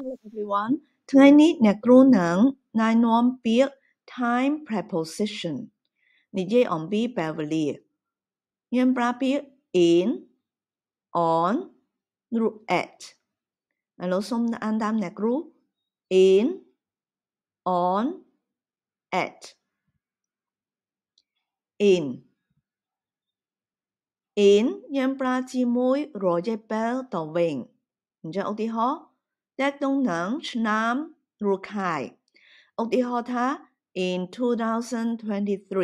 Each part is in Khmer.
Hello everyone ថ្ងៃនេះអ្នកគ្រូនឹងណែនាំពាក្យ time preposition និយាយអំពីពេលវេលាយើងប្រើពាក្យ in on ឬ at ឥឡូវសូមអានតាមអ្នកគ្រូ in on at in in យើងប្រើជាមួយរយពេលទៅវិញអញ្ចឹងឧទាហរណ៍ that Đông Nang Chnam Rukai ông đi họ ta in 2023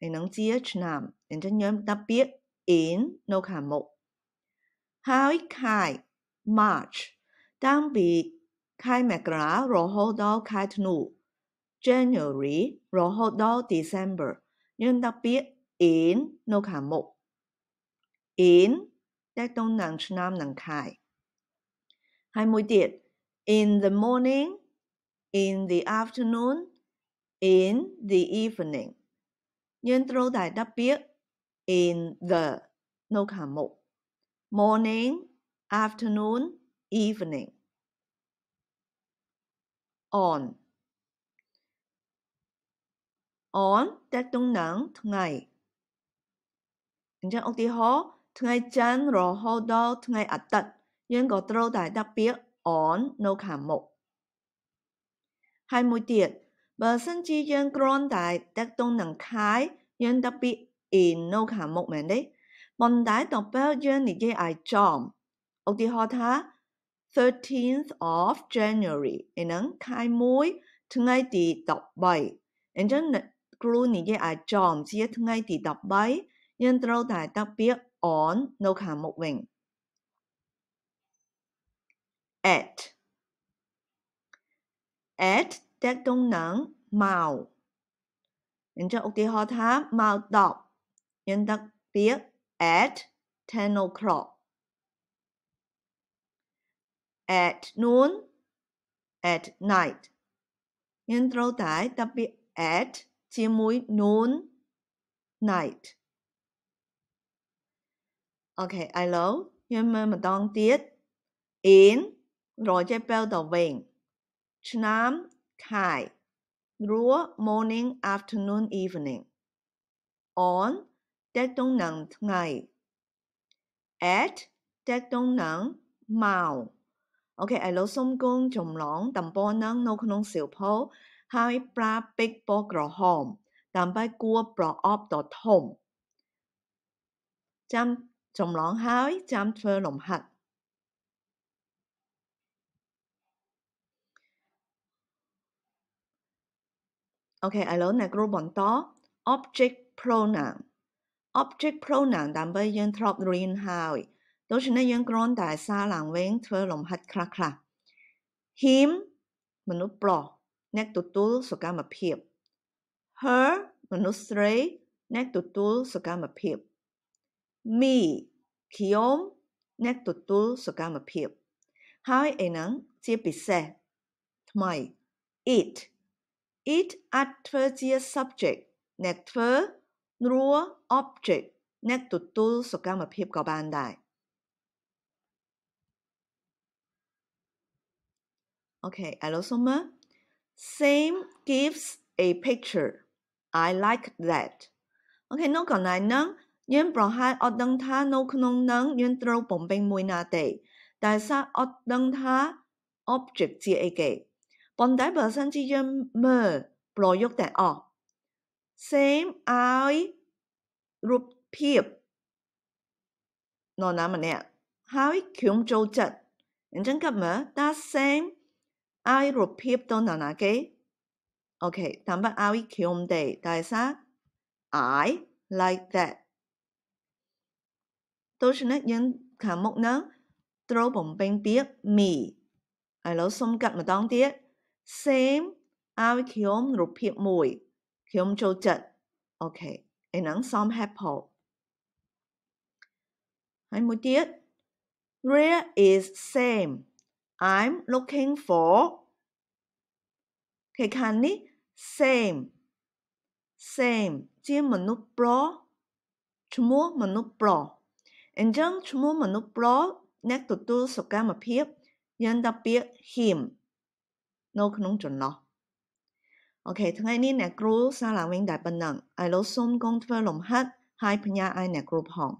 để nắng chia Chnam để cho nhớ đặc biệt in nô khả mục hai khai March đang bị khai mạc ra rồi hô đó khai thnu January rồi hô đó December nhóm đặc biệt in nô khả mục in Tết Đông Nang Chnam Nang Khai ហើយមួយទៀត in the morning in the afternoon in the evening យើងត្រូវតែដាក់ពាក្យ in the នៅខាងមុខ morning afternoon evening on on តើតុងនឹងថ្ងៃអញ្ចឹងឧទាហរណ៍ថ្ងៃច័ន្ទរហូតដល់ថ្ងៃអាទិត្យយើងក៏ត្រូវតែដាក់ពាក្យ on នៅខាងមុខហើយមួយទៀតបើសិនជាយើងគ្រាន់តែតាក់ទងនឹងខាយយើងដាក់ពាក្យ in នៅខាងមុខមែនទេប៉ុន្តែតពេលយើងនិយាយឲ្យចំឧទាហរណ៍ថា 13th of January ឯនឹងខែ1ថ្ងៃទី13អញ្ចឹងគ្រូនិយាយឲ្យចំជាថ្ងៃ ទី13យើងត្រូវតែដាក់ពាក្យ on នៅខាងមុខវិញ at at តកតងនឹងមកអញ្ចឹងឧទាហរណ៍ថាមក10យើងដាក់ពាក្យ at 10 o'clock at noon at night យើងត្រូវតែដាក់ពាក្យ at ជាមួយ noon night អូខេឥឡូវយើងមើលម្ដងទៀត in รอจะเปลดเวงฉน้ำไข่รัว morning afternoon evening on เดต้องนั่งไง at เดต้องนั่งเมาโอเคไอ้เราสมกงจมหลงดำปอนังนกนงเสียวพูหายปลาปิกปอกระหอมดำไปกลัวปลาออบตอทมจำจมหลงหายจำเธอหลมหัดអូខេឥឡូវអ្នកគ្រូបន្ត object pronoun object pronoun ដើម្បីយើងធ្លាប់រៀនហើយដូច្នេះយើងគ្រាន់តែសារឡើងវិញធ្វើលំហាត់ខ្លះៗ him មនុស្សប្រុសអ្នកទទួលសកម្មភាព her មនុស្សស្រីអ្នកទទួលសកម្មភាព me ខ្ញុំអ្នកទទួលសកម្មភាពហើយឯនឹងជាពិសេសថ្មី it it adverts your subject Next never nor object Next to do so gamma pip go bandai okay alosoma same gives a picture i like that okay no gonna nang yen bro hai odang ta no knong nang yen throw bombing muina day dai sa odang ta object ji a gate បន្តែបើសិនជាយើងមើលប្រយោគទាំងអស់ same ឲ្យរូបភាពនរណាម្នាក់ហើយខ្ញុំចូលចិត្តអញ្ចឹងក៏មើលតា same ឲ្យរូបភាពទៅនរណាគេអូខេតាមបាត់ឲ្យខ្ញុំទេតែសារ I like that ដូច្នេះយើងខាងមុខនឹងត្រូវបំពេញពាក្យ me ឥឡូវសុំកាត់ម្ដងទៀត same ឲ្យខ្ញុំរូបភាពមួយខ្ញុំចូលចិត្តអូខេឯហ្នឹងសម apple ហើយមួយទៀត Where is same I'm looking for គេខាងនេះ same same ជាមនុស្សប្រុសឈ្មោះមនុស្សប្រុសអញ្ចឹងឈ្មោះមនុស្សប្រុសអ្នកទទួលសកម្មភាពយើងដល់ពាក្យ him នៅក្នុងចំណោះអូខេថ្ងៃនេះអ្នកគ្រូសារឡើងវិញតែប៉ុណ្ណឹងឥឡូវសូមកងធ្វើលំហាត់ហើយផ្ញើឲ្យអ្នកគ្រូផង